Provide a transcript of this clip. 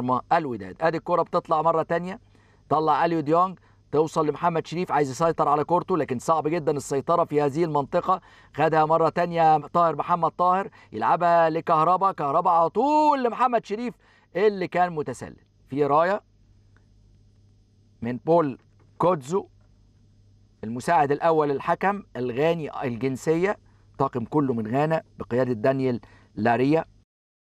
مرمى الوداد ادي الكره بتطلع مره ثانيه طلع اليو ديونج توصل لمحمد شريف عايز يسيطر على كورته لكن صعب جدا السيطره في هذه المنطقه خدها مره تانية طاهر محمد طاهر يلعبها لكهربا كهربا على طول لمحمد شريف اللي كان متسلل في رايه من بول كودزو المساعد الاول الحكم الغاني الجنسيه طاقم كله من غانا بقياده دانيال لاريا